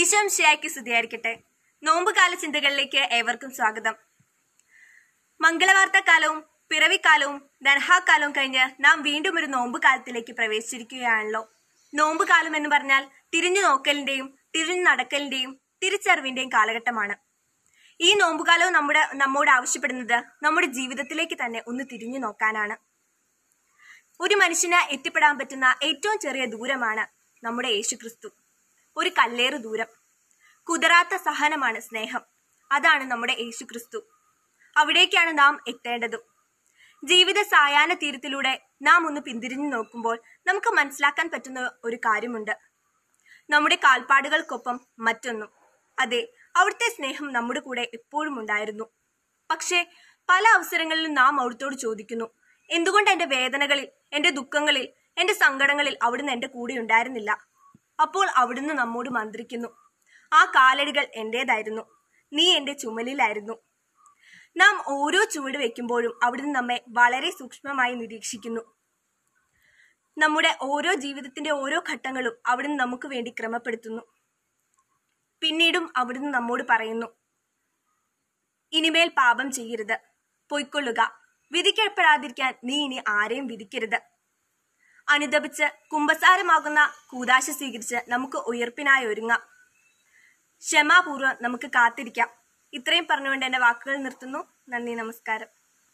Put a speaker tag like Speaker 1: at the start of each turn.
Speaker 1: ഈശോം ശിയായ്ക്ക് സ്തുതിയായിരിക്കട്ടെ നോമ്പുകാല ചിന്തകളിലേക്ക് ഏവർക്കും സ്വാഗതം മംഗളവാർത്ത കാലവും പിറവിക്കാലവും ദർഹാക്കാലവും കഴിഞ്ഞ് നാം വീണ്ടും ഒരു നോമ്പ് കാലത്തിലേക്ക് പ്രവേശിച്ചിരിക്കുകയാണല്ലോ നോമ്പ് കാലം എന്ന് പറഞ്ഞാൽ തിരിഞ്ഞു നോക്കലിന്റെയും തിരിഞ്ഞു നടക്കലിന്റെയും തിരിച്ചറിവിന്റെയും കാലഘട്ടമാണ് ഈ നോമ്പുകാലവും നമ്മുടെ നമ്മോട് ആവശ്യപ്പെടുന്നത് നമ്മുടെ ജീവിതത്തിലേക്ക് തന്നെ ഒന്ന് തിരിഞ്ഞു നോക്കാനാണ് ഒരു മനുഷ്യന് എത്തിപ്പെടാൻ പറ്റുന്ന ഏറ്റവും ചെറിയ ദൂരമാണ് നമ്മുടെ യേശുക്രിസ്തു ഒരു കല്ലേറ് ദൂരം കുതിരാത്ത സഹനമാണ് സ്നേഹം അതാണ് നമ്മുടെ യേശുക്രിസ്തു അവിടേക്കാണ് നാം എത്തേണ്ടതും ജീവിത സായാഹ്ന തീരത്തിലൂടെ നാം ഒന്ന് പിന്തിരിഞ്ഞു നോക്കുമ്പോൾ നമുക്ക് മനസ്സിലാക്കാൻ പറ്റുന്ന ഒരു കാര്യമുണ്ട് നമ്മുടെ കാൽപ്പാടുകൾക്കൊപ്പം മറ്റൊന്നും അതെ അവിടുത്തെ സ്നേഹം നമ്മുടെ കൂടെ എപ്പോഴും ഉണ്ടായിരുന്നു പക്ഷേ പല അവസരങ്ങളിലും നാം അവിടുത്തോട് ചോദിക്കുന്നു എന്തുകൊണ്ട് എന്റെ വേദനകളിൽ എന്റെ ദുഃഖങ്ങളിൽ എന്റെ സങ്കടങ്ങളിൽ അവിടുന്ന് എന്റെ കൂടെ ഉണ്ടായിരുന്നില്ല അപ്പോൾ അവിടുന്ന് നമ്മോട് മന്ത്രിക്കുന്നു ആ കാലടികൾ എന്റേതായിരുന്നു നീ എന്റെ ചുമലിലായിരുന്നു നാം ഓരോ ചുവട് വെക്കുമ്പോഴും അവിടുന്ന് നമ്മെ വളരെ സൂക്ഷ്മമായി നിരീക്ഷിക്കുന്നു നമ്മുടെ ഓരോ ജീവിതത്തിന്റെ ഓരോ ഘട്ടങ്ങളും അവിടുന്ന് നമുക്ക് വേണ്ടി ക്രമപ്പെടുത്തുന്നു പിന്നീടും അവിടുന്ന് നമ്മോട് പറയുന്നു ഇനിമേൽ പാപം ചെയ്യരുത് പൊയ്ക്കൊള്ളുക വിധിക്കപ്പെടാതിരിക്കാൻ നീ ഇനി ആരെയും വിധിക്കരുത് അനുദപിച്ച് കുംഭസാരമാകുന്ന കൂതാശ സ്വീകരിച്ച് നമുക്ക് ഉയർപ്പിനായി ഒരുങ്ങാം ക്ഷമാപൂർവ്വം നമുക്ക് കാത്തിരിക്കാം ഇത്രയും പറഞ്ഞുകൊണ്ട് എൻ്റെ വാക്കുകൾ നിർത്തുന്നു നന്ദി നമസ്കാരം